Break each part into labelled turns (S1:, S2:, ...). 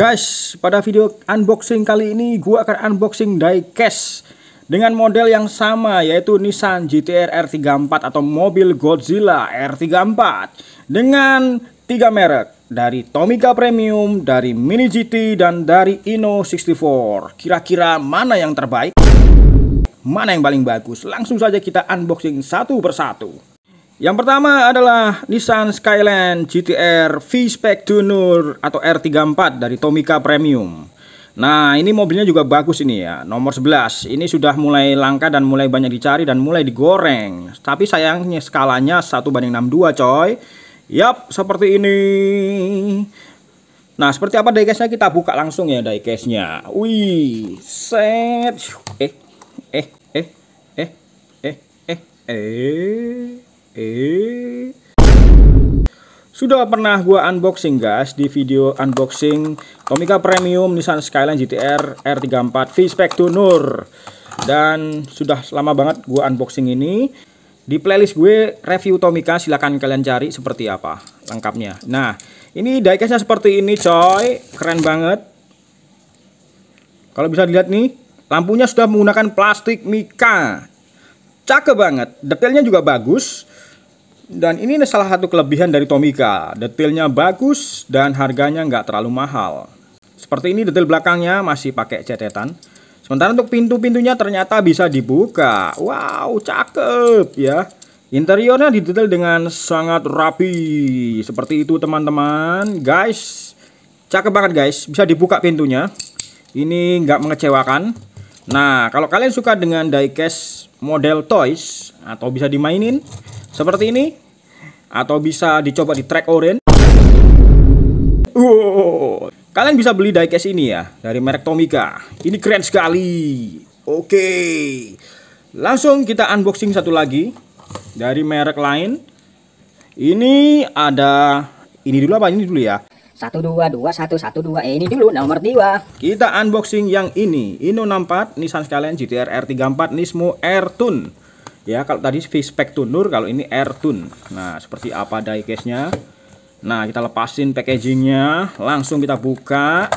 S1: Guys, pada video unboxing kali ini gua akan unboxing diecast dengan model yang sama yaitu Nissan GTR R34 atau mobil Godzilla R34 dengan tiga merek dari Tomica Premium, dari Mini GT dan dari Inno 64. Kira-kira mana yang terbaik? Mana yang paling bagus? Langsung saja kita unboxing satu persatu. Yang pertama adalah Nissan Skyline GTR V-Spec Tuner atau R34 dari Tomica Premium. Nah, ini mobilnya juga bagus ini ya, nomor 11. Ini sudah mulai langka dan mulai banyak dicari dan mulai digoreng. Tapi sayangnya skalanya 1 banding 62 coy. Yap, seperti ini. Nah, seperti apa case-nya kita buka langsung ya case-nya. Wih, set. Eh, eh, eh, eh, eh, eh, eh. Eh. Sudah pernah gua unboxing guys di video unboxing Tomica Premium Nissan Skyline GTR R34 V-Spec Tunur. Dan sudah lama banget gua unboxing ini. Di playlist gue review Tomica silahkan kalian cari seperti apa lengkapnya. Nah, ini diecastnya seperti ini coy, keren banget. Kalau bisa dilihat nih, lampunya sudah menggunakan plastik mika. Cakep banget, detailnya juga bagus. Dan ini salah satu kelebihan dari Tomica, detailnya bagus dan harganya nggak terlalu mahal. Seperti ini detail belakangnya masih pakai cetetan. Sementara untuk pintu-pintunya ternyata bisa dibuka. Wow, cakep ya. Interiornya didetail dengan sangat rapi. Seperti itu teman-teman. Guys, cakep banget guys. Bisa dibuka pintunya. Ini nggak mengecewakan. Nah, kalau kalian suka dengan diecast model toys atau bisa dimainin, seperti ini. Atau bisa dicoba di track orange. Wow. Kalian bisa beli diecast ini ya. Dari merek Tomica. Ini keren sekali. Oke. Langsung kita unboxing satu lagi. Dari merek lain. Ini ada... Ini dulu apa? Ini dulu ya satu dua dua satu satu dua eh, ini dulu nomor dua kita unboxing yang ini Inno 64 Nissan Skyline GTR R34 Nismo Airtune ya kalau tadi spek tunur kalau ini air tun nah seperti apa diecast nya nah kita lepasin packaging nya langsung kita buka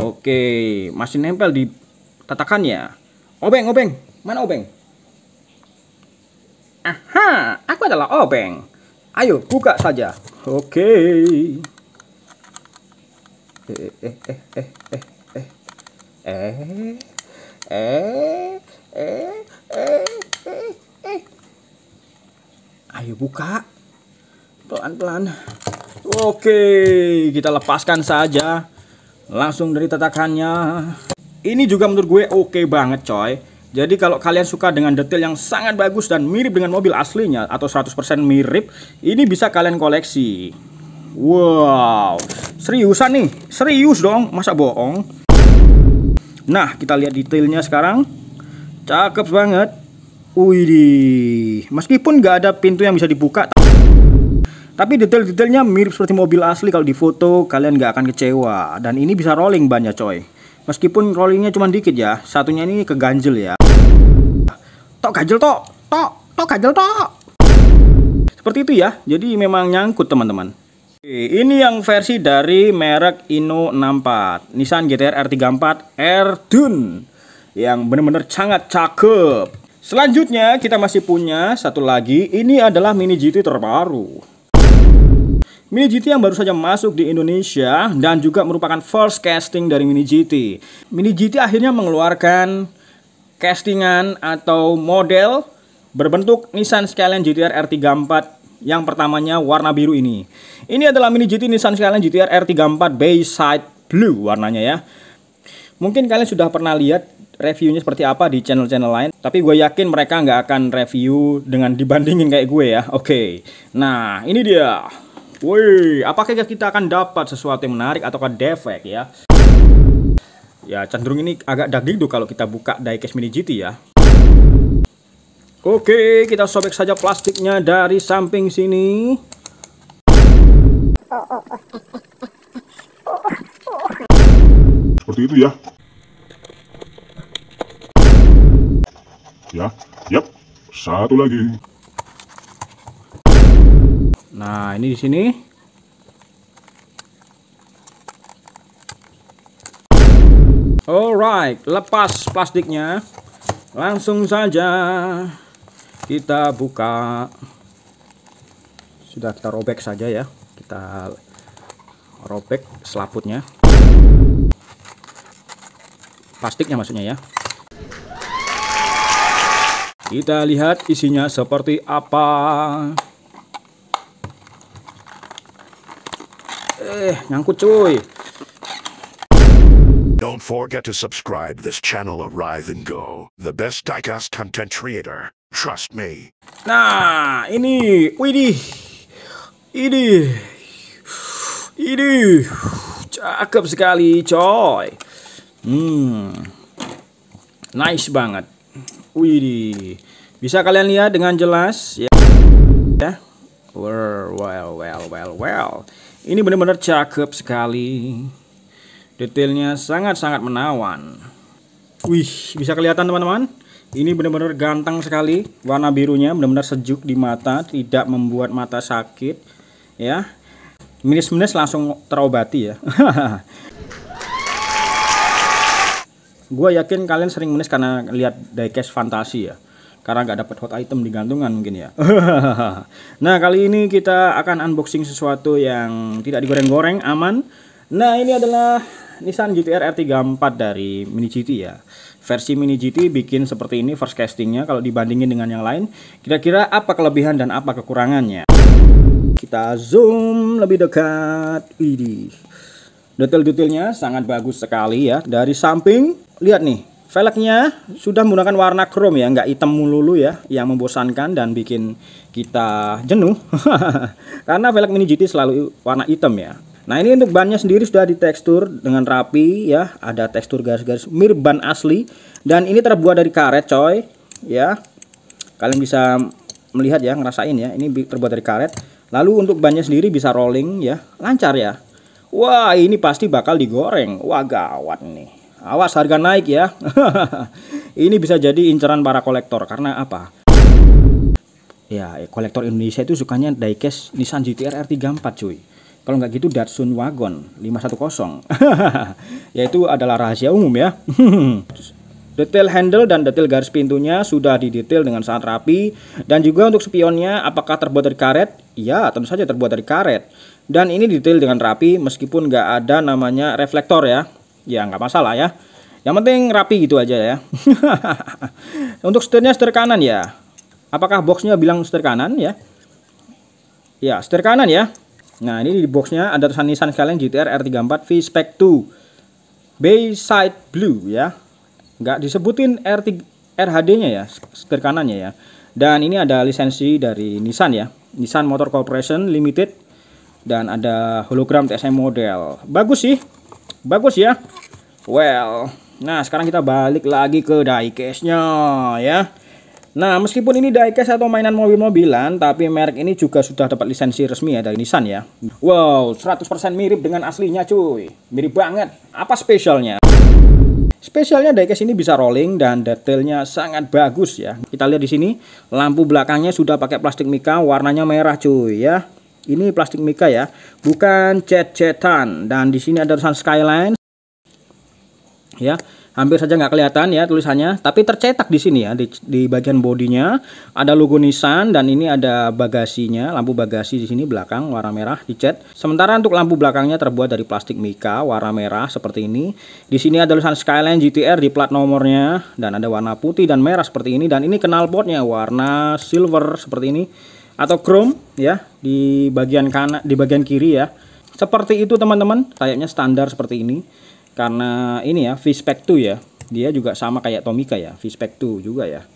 S1: oke masih nempel di tatakannya obeng obeng mana obeng aha aku adalah obeng ayo buka saja oke eh eh eh eh eh eh eh eh, eh, eh Ayo buka. Pelan-pelan. Oke, kita lepaskan saja. Langsung dari tatakannya. Ini juga menurut gue oke banget, coy. Jadi kalau kalian suka dengan detail yang sangat bagus dan mirip dengan mobil aslinya atau 100% mirip, ini bisa kalian koleksi. Wow, seriusan nih, serius dong, masa bohong? Nah, kita lihat detailnya sekarang. Cakep banget. wih, meskipun nggak ada pintu yang bisa dibuka, tapi detail-detailnya mirip seperti mobil asli kalau di foto kalian nggak akan kecewa. Dan ini bisa rolling banyak coy. Meskipun rollingnya cuma dikit ya, satunya ini keganjel ya. Tok ganjel tok, tok, tok ganjel tok. Seperti itu ya, jadi memang nyangkut teman-teman. Ini yang versi dari merek Inno64, Nissan GTR R34 R Dune yang benar-benar sangat cakep. Selanjutnya kita masih punya satu lagi, ini adalah Mini GT terbaru. Mini GT yang baru saja masuk di Indonesia dan juga merupakan first casting dari Mini GT. Mini GT akhirnya mengeluarkan castingan atau model berbentuk Nissan Skyline GTR R34 yang pertamanya warna biru ini. Ini adalah Mini GT Nissan Skyline GTR R34 Bayside Blue warnanya ya. Mungkin kalian sudah pernah lihat reviewnya seperti apa di channel-channel lain. Tapi gue yakin mereka nggak akan review dengan dibandingin kayak gue ya. Oke, okay. nah ini dia. Woi, apakah kita akan dapat sesuatu yang menarik ataukah defek ya? Ya, cenderung ini agak daging tuh kalau kita buka diecast mini GT ya. Oke, kita sobek saja plastiknya dari samping sini. Oh, oh, oh. Seperti itu ya. ya. Yap, satu lagi. Nah, ini di sini. Alright, lepas plastiknya. Langsung saja kita buka. Sudah kita robek saja ya. Kita robek selaputnya. Plastiknya maksudnya ya. Kita lihat isinya seperti apa. Eh, nyangkut cuy. Don't forget to subscribe this channel Arrive and Go, the best diecast content creator. Trust me. Nah, ini, widih, ini, ini, cakep sekali, coy. Hmm, nice banget. Wih, Bisa kalian lihat dengan jelas ya. Ya. Well, well, well, well, well. Ini benar-benar cakep sekali. Detailnya sangat-sangat menawan. Wih, bisa kelihatan teman-teman. Ini benar-benar ganteng sekali. Warna birunya benar-benar sejuk di mata, tidak membuat mata sakit. Ya, minus-minus langsung terobati ya. gue yakin kalian sering menis karena lihat diecast fantasi ya karena nggak dapat hot item di gantungan mungkin ya nah kali ini kita akan unboxing sesuatu yang tidak digoreng-goreng aman nah ini adalah Nissan GTR R34 dari Mini GT ya versi Mini GT bikin seperti ini first castingnya kalau dibandingin dengan yang lain kira-kira apa kelebihan dan apa kekurangannya kita zoom lebih dekat ini Detail-detailnya sangat bagus sekali ya. Dari samping, lihat nih, velgnya sudah menggunakan warna chrome ya, nggak hitam mulu ya, yang membosankan dan bikin kita jenuh. Karena velg Mini GT selalu warna hitam ya. Nah ini untuk bannya sendiri sudah ditekstur dengan rapi ya, ada tekstur garis-garis mirip ban asli dan ini terbuat dari karet coy ya. Kalian bisa melihat ya, ngerasain ya, ini terbuat dari karet. Lalu untuk bannya sendiri bisa rolling ya, lancar ya. Wah, ini pasti bakal digoreng. Wah, gawat nih. Awas harga naik ya. ini bisa jadi inceran para kolektor karena apa? Ya, eh, kolektor Indonesia itu sukanya diecast Nissan GTR R34, cuy. Kalau nggak gitu Datsun Wagon 510. Yaitu adalah rahasia umum ya. Detail handle dan detail garis pintunya sudah didetail dengan sangat rapi dan juga untuk spionnya apakah terbuat dari karet? Ya, tentu saja terbuat dari karet dan ini detail dengan rapi meskipun nggak ada namanya reflektor ya ya nggak masalah ya yang penting rapi gitu aja ya untuk setirnya setir kanan ya apakah boxnya bilang setir kanan ya ya setir kanan ya nah ini di boxnya ada tulisan Nissan Kalian GTR R34 V Spec 2 Bayside Blue ya nggak disebutin R3, RHD-nya ya setir kanannya ya dan ini ada lisensi dari Nissan ya Nissan Motor Corporation Limited dan ada hologram TSM model bagus sih bagus ya well nah sekarang kita balik lagi ke diecast nya ya nah meskipun ini diecast atau mainan mobil-mobilan tapi merek ini juga sudah dapat lisensi resmi ya dari Nissan ya wow 100% mirip dengan aslinya cuy mirip banget apa spesialnya Spesialnya diecast ini bisa rolling dan detailnya sangat bagus ya. Kita lihat di sini, lampu belakangnya sudah pakai plastik mika, warnanya merah cuy ya. Ini plastik mika ya, bukan cet cetan Dan di sini ada tulisan Skyline. Ya, hampir saja nggak kelihatan ya tulisannya, tapi tercetak di sini ya di, di bagian bodinya ada logo Nissan dan ini ada bagasinya, lampu bagasi di sini belakang warna merah dicet Sementara untuk lampu belakangnya terbuat dari plastik mika warna merah seperti ini. Di sini ada tulisan Skyline GTR di plat nomornya dan ada warna putih dan merah seperti ini dan ini knalpotnya warna silver seperti ini atau chrome ya di bagian kanan di bagian kiri ya seperti itu teman-teman kayaknya standar seperti ini karena ini ya V-Spec 2 ya dia juga sama kayak Tomica ya V-Spec 2 juga ya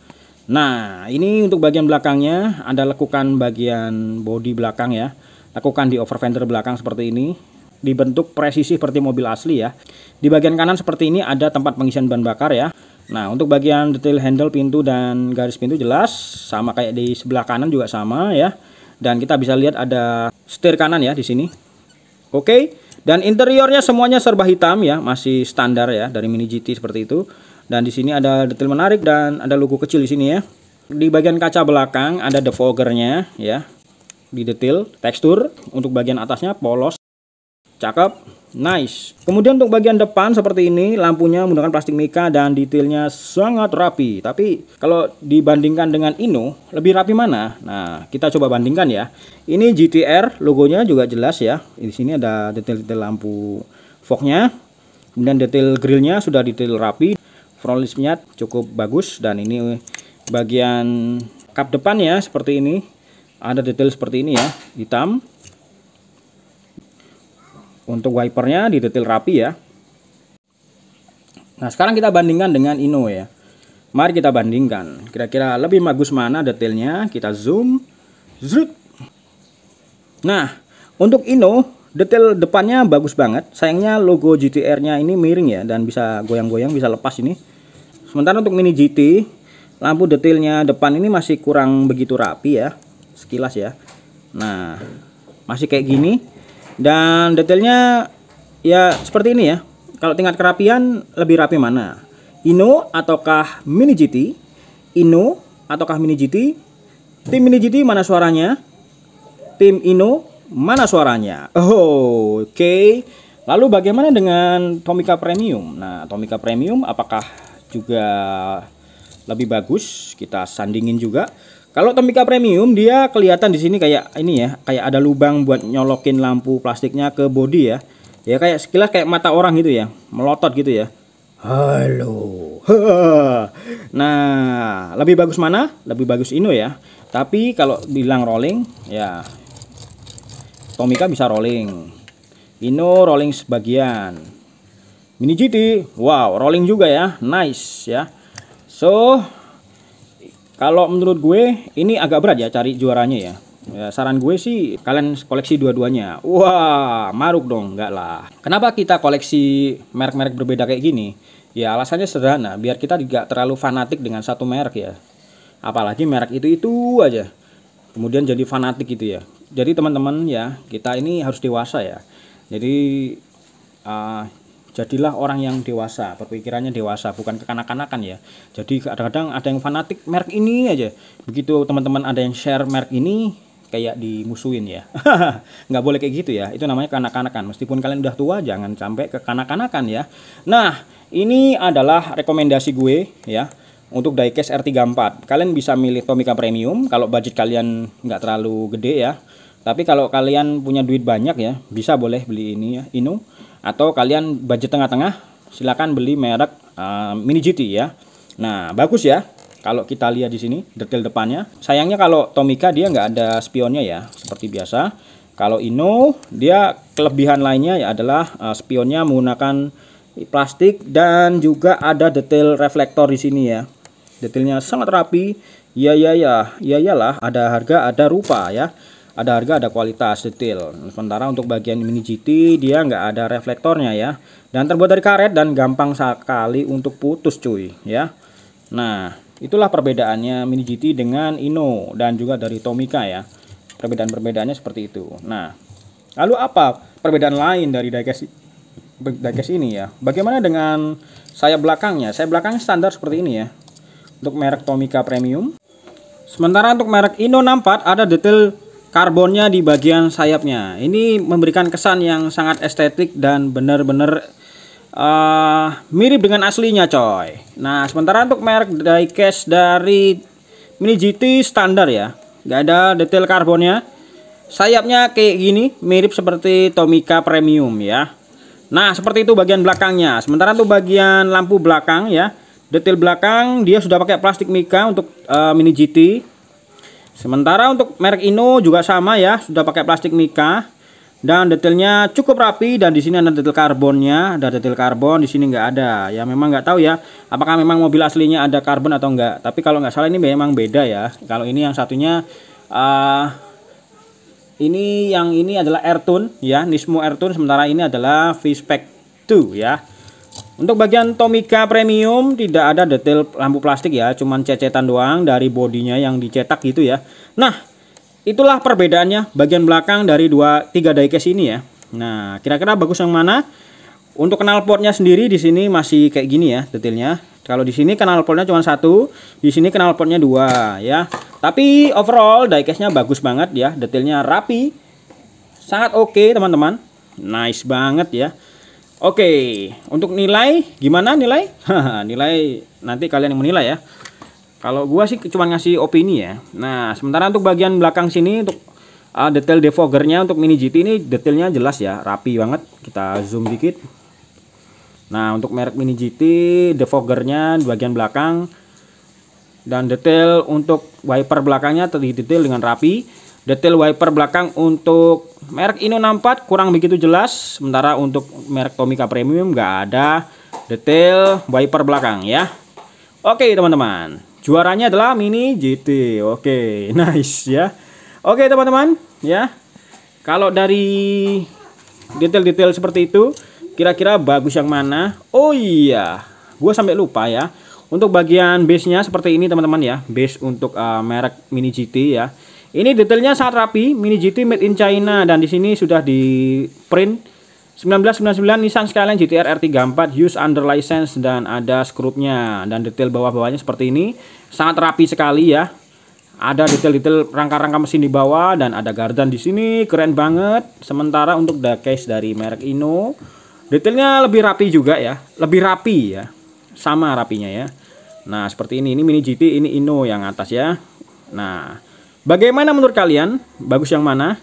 S1: nah ini untuk bagian belakangnya ada lekukan bagian body belakang ya lakukan di over fender belakang seperti ini dibentuk presisi seperti mobil asli ya di bagian kanan seperti ini ada tempat pengisian bahan bakar ya Nah, untuk bagian detail handle pintu dan garis pintu jelas sama kayak di sebelah kanan juga sama ya. Dan kita bisa lihat ada setir kanan ya di sini. Oke. Dan interiornya semuanya serba hitam ya, masih standar ya dari Mini GT seperti itu. Dan di sini ada detail menarik dan ada logo kecil di sini ya. Di bagian kaca belakang ada defoggernya ya. Di detail, tekstur untuk bagian atasnya polos. Cakep. Nice. Kemudian untuk bagian depan seperti ini, lampunya menggunakan plastik mika dan detailnya sangat rapi. Tapi kalau dibandingkan dengan Ino, lebih rapi mana? Nah, kita coba bandingkan ya. Ini GTR, logonya juga jelas ya. Di sini ada detail-detail lampu fognya. Kemudian detail grillnya sudah detail rapi. Front Frontlisnya cukup bagus dan ini bagian kap depannya seperti ini. Ada detail seperti ini ya, hitam. Untuk wipernya detail rapi ya. Nah, sekarang kita bandingkan dengan Ino ya. Mari kita bandingkan. Kira-kira lebih bagus mana detailnya? Kita zoom. Zrut. Nah, untuk Ino, detail depannya bagus banget. Sayangnya logo GTR-nya ini miring ya dan bisa goyang-goyang, bisa lepas ini. Sementara untuk Mini GT, lampu detailnya depan ini masih kurang begitu rapi ya. Sekilas ya. Nah, masih kayak gini dan detailnya ya seperti ini ya kalau tingkat kerapian lebih rapi mana Ino ataukah Mini GT Ino ataukah Mini GT tim Mini GT mana suaranya tim Ino mana suaranya oh, oke okay. lalu bagaimana dengan Tomica Premium nah Tomica Premium apakah juga lebih bagus kita sandingin juga kalau Tomica Premium dia kelihatan di sini kayak ini ya, kayak ada lubang buat nyolokin lampu plastiknya ke body ya. Ya kayak sekilas kayak mata orang gitu ya, melotot gitu ya. Halo. nah, lebih bagus mana? Lebih bagus Ino ya. Tapi kalau bilang rolling ya Tomica bisa rolling. Ino rolling sebagian. Mini GT, wow, rolling juga ya. Nice ya. So, kalau menurut gue ini agak berat ya cari juaranya ya. Ya, saran gue sih kalian koleksi dua-duanya. Wah, maruk dong, enggak lah. Kenapa kita koleksi merek-merek berbeda kayak gini? Ya alasannya sederhana, biar kita tidak terlalu fanatik dengan satu merek ya. Apalagi merek itu-itu aja. Kemudian jadi fanatik gitu ya. Jadi teman-teman ya, kita ini harus dewasa ya. Jadi uh, jadilah orang yang dewasa berpikirannya dewasa bukan kekanak-kanakan ya jadi kadang-kadang ada yang fanatik merek ini aja begitu teman-teman ada yang share merek ini kayak dimusuhin ya nggak boleh kayak gitu ya itu namanya kekanak-kanakan meskipun kalian udah tua jangan sampai kekanak-kanakan ya nah ini adalah rekomendasi gue ya untuk diecast R34 kalian bisa milih Tomica Premium kalau budget kalian nggak terlalu gede ya tapi kalau kalian punya duit banyak ya bisa boleh beli ini ya Inu atau kalian budget tengah-tengah silahkan beli merek uh, Mini GT ya nah bagus ya kalau kita lihat di sini detail depannya sayangnya kalau Tomica dia nggak ada spionnya ya seperti biasa kalau Ino dia kelebihan lainnya ya adalah uh, spionnya menggunakan plastik dan juga ada detail reflektor di sini ya detailnya sangat rapi ya ya ya ya ya lah ada harga ada rupa ya ada harga ada kualitas detail sementara untuk bagian Mini GT dia nggak ada reflektornya ya dan terbuat dari karet dan gampang sekali untuk putus cuy ya nah itulah perbedaannya Mini GT dengan Ino dan juga dari Tomica ya perbedaan-perbedaannya seperti itu nah lalu apa perbedaan lain dari diecast diecast ini ya bagaimana dengan sayap belakangnya sayap belakangnya standar seperti ini ya untuk merek Tomica Premium sementara untuk merek Ino 64 ada detail karbonnya di bagian sayapnya. Ini memberikan kesan yang sangat estetik dan benar-benar uh, mirip dengan aslinya coy. Nah sementara untuk merek diecast dari Mini GT standar ya. nggak ada detail karbonnya. Sayapnya kayak gini mirip seperti Tomica Premium ya. Nah seperti itu bagian belakangnya. Sementara untuk bagian lampu belakang ya. Detail belakang dia sudah pakai plastik mika untuk uh, Mini GT Sementara untuk merek Ino juga sama ya, sudah pakai plastik mika dan detailnya cukup rapi dan di sini ada detail karbonnya, ada detail karbon di sini nggak ada. Ya memang nggak tahu ya, apakah memang mobil aslinya ada karbon atau enggak. Tapi kalau nggak salah ini memang beda ya. Kalau ini yang satunya uh, ini yang ini adalah Airtune ya, Nismo Airtune sementara ini adalah V-Spec 2 ya. Untuk bagian Tomica Premium tidak ada detail lampu plastik ya, cuman cecetan doang dari bodinya yang dicetak gitu ya. Nah, itulah perbedaannya bagian belakang dari dua tiga diecast ini ya. Nah, kira-kira bagus yang mana? Untuk knalpotnya sendiri di sini masih kayak gini ya detailnya. Kalau di sini knalpotnya cuma satu, di sini knalpotnya dua ya. Tapi overall diecastnya bagus banget ya, detailnya rapi, sangat oke okay, teman-teman, nice banget ya. Oke, untuk nilai gimana nilai? nilai nanti kalian yang menilai ya. Kalau gua sih cuma ngasih opini ya. Nah, sementara untuk bagian belakang sini untuk uh, detail defoggernya untuk mini GT ini detailnya jelas ya, rapi banget. Kita zoom dikit. Nah, untuk merek mini GT defoggernya di bagian belakang dan detail untuk wiper belakangnya terdetail dengan rapi. Detail wiper belakang untuk merek Ino 64 kurang begitu jelas. Sementara untuk merek Tomica Premium nggak ada detail wiper belakang ya. Oke teman-teman, juaranya adalah Mini GT. Oke, nice ya. Oke teman-teman, ya. Kalau dari detail-detail seperti itu, kira-kira bagus yang mana? Oh iya, gue sampai lupa ya. Untuk bagian base-nya seperti ini teman-teman ya. Base untuk uh, merek Mini GT ya ini detailnya sangat rapi, Mini GT made in China dan di sini sudah di print 1999 Nissan Skyline GTR R34 use under license dan ada skrupnya dan detail bawah-bawahnya seperti ini. Sangat rapi sekali ya. Ada detail-detail rangka-rangka mesin di bawah dan ada gardan di sini, keren banget. Sementara untuk the case dari merek Ino, detailnya lebih rapi juga ya, lebih rapi ya. Sama rapinya ya. Nah, seperti ini. Ini Mini GT, ini Ino yang atas ya. Nah, Bagaimana menurut kalian? Bagus yang mana?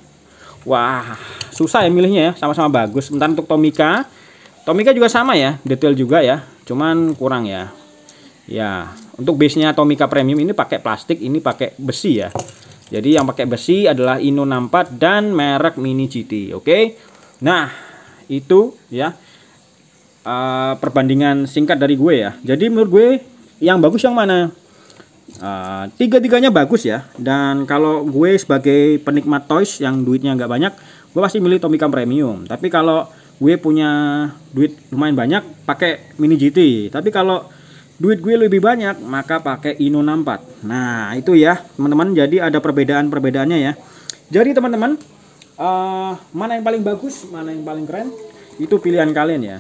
S1: Wah, susah ya milihnya ya. Sama-sama bagus. Sebentar untuk Tomika. Tomika juga sama ya, detail juga ya. Cuman kurang ya. Ya, untuk base-nya Tomika Premium ini pakai plastik, ini pakai besi ya. Jadi yang pakai besi adalah Ino 64 dan merek Mini GT, oke? Nah, itu ya. Uh, perbandingan singkat dari gue ya. Jadi menurut gue yang bagus yang mana? Eh, tiga-tiganya bagus ya dan kalau gue sebagai penikmat toys yang duitnya nggak banyak gue pasti milih tomica Premium tapi kalau gue punya duit lumayan banyak pakai Mini GT tapi kalau duit gue lebih banyak maka pakai Ino 64 nah itu ya teman-teman jadi ada perbedaan-perbedaannya ya jadi teman-teman uh, mana yang paling bagus mana yang paling keren itu pilihan kalian ya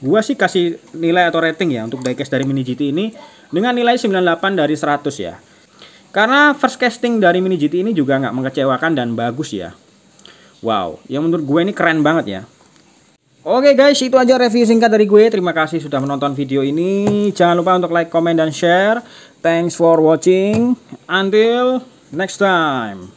S1: gue sih kasih nilai atau rating ya untuk diecast dari Mini GT ini dengan nilai 98 dari 100 ya. Karena first casting dari Mini GT ini juga nggak mengecewakan dan bagus ya. Wow, yang menurut gue ini keren banget ya. Oke guys, itu aja review singkat dari gue. Terima kasih sudah menonton video ini. Jangan lupa untuk like, comment, dan share. Thanks for watching. Until next time.